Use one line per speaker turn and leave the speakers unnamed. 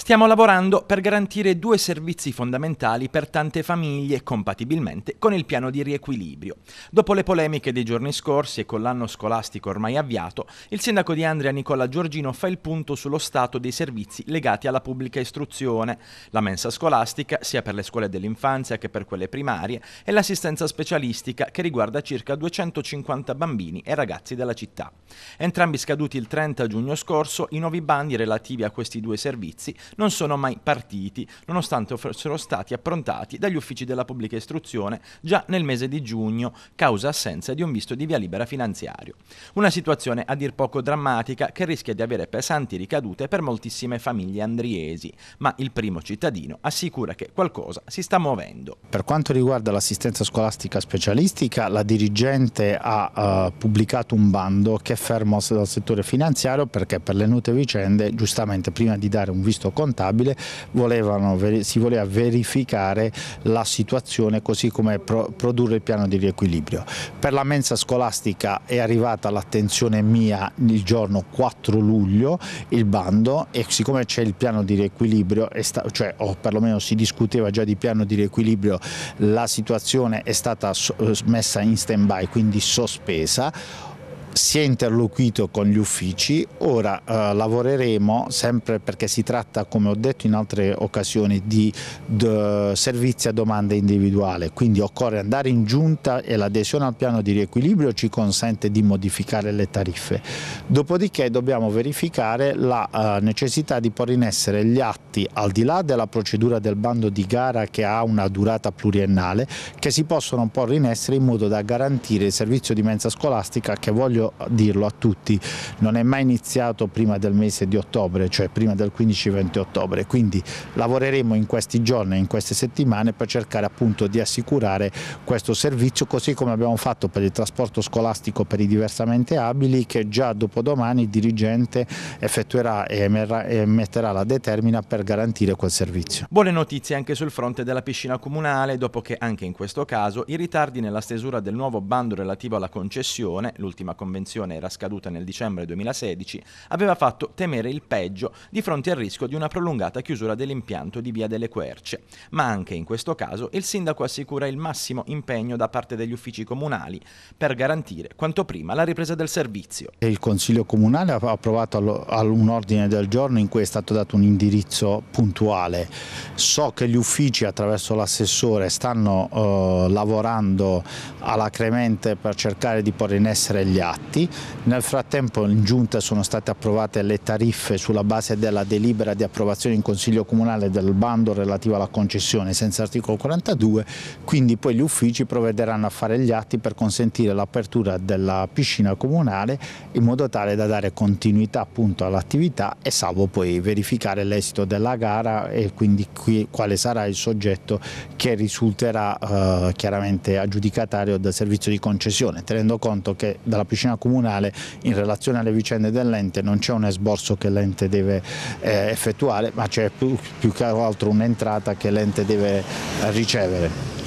Stiamo lavorando per garantire due servizi fondamentali per tante famiglie compatibilmente con il piano di riequilibrio. Dopo le polemiche dei giorni scorsi e con l'anno scolastico ormai avviato, il sindaco di Andria Nicola Giorgino fa il punto sullo stato dei servizi legati alla pubblica istruzione, la mensa scolastica sia per le scuole dell'infanzia che per quelle primarie e l'assistenza specialistica che riguarda circa 250 bambini e ragazzi della città. Entrambi scaduti il 30 giugno scorso, i nuovi bandi relativi a questi due servizi non sono mai partiti, nonostante fossero stati approntati dagli uffici della pubblica istruzione già nel mese di giugno, causa assenza di un visto di via libera finanziario. Una situazione a dir poco drammatica che rischia di avere pesanti ricadute per moltissime famiglie andriesi, ma il primo cittadino assicura che qualcosa si sta muovendo.
Per quanto riguarda l'assistenza scolastica specialistica, la dirigente ha uh, pubblicato un bando che è fermo dal settore finanziario perché per le note vicende, giustamente prima di dare un visto contabile volevano, si voleva verificare la situazione così come pro, produrre il piano di riequilibrio. Per la mensa scolastica è arrivata l'attenzione mia il giorno 4 luglio il bando e siccome c'è il piano di riequilibrio, cioè, o perlomeno si discuteva già di piano di riequilibrio, la situazione è stata eh, messa in stand by, quindi sospesa si è interloquito con gli uffici, ora eh, lavoreremo sempre perché si tratta, come ho detto in altre occasioni, di, servizi a domanda individuale, quindi occorre andare in giunta e l'adesione al piano di riequilibrio ci consente di modificare le tariffe. Dopodiché dobbiamo verificare la eh, necessità di porre in essere gli atti, al di là della procedura del bando di gara che ha una durata pluriennale, che si possono porre in essere in modo da garantire il servizio di mensa scolastica che voglio voglio dirlo a tutti, non è mai iniziato prima del mese di ottobre, cioè prima del 15-20 ottobre, quindi lavoreremo in questi giorni, in queste settimane per cercare appunto di assicurare questo servizio così come abbiamo fatto per il trasporto scolastico per i diversamente abili che già dopodomani il dirigente effettuerà e metterà la determina per garantire quel servizio.
Buone notizie anche sul fronte della piscina comunale dopo che anche in questo caso i ritardi nella stesura del nuovo bando relativo alla concessione, l'ultima commissione convenzione era scaduta nel dicembre 2016, aveva fatto temere il peggio di fronte al rischio di una prolungata chiusura dell'impianto di Via delle Querce, ma anche in questo caso il sindaco assicura il massimo impegno da parte degli uffici comunali per garantire quanto prima la ripresa del servizio.
Il Consiglio Comunale ha approvato un ordine del giorno in cui è stato dato un indirizzo puntuale. So che gli uffici attraverso l'assessore stanno eh, lavorando alacremente per cercare di porre in essere gli atti contratti, nel frattempo in giunta sono state approvate le tariffe sulla base della delibera di approvazione in Consiglio Comunale del bando relativo alla concessione senza articolo 42, quindi poi gli uffici provvederanno a fare gli atti per consentire l'apertura della piscina comunale in modo tale da dare continuità appunto all'attività e salvo poi verificare l'esito della gara e quindi qui, quale sarà il soggetto che risulterà eh, chiaramente aggiudicatario del servizio di concessione, tenendo conto che dalla piscina Officina Comunale in relazione alle vicende dell'ente non c'è un esborso che l'ente deve eh, effettuare ma c'è più, più che altro un'entrata che l'ente deve eh, ricevere.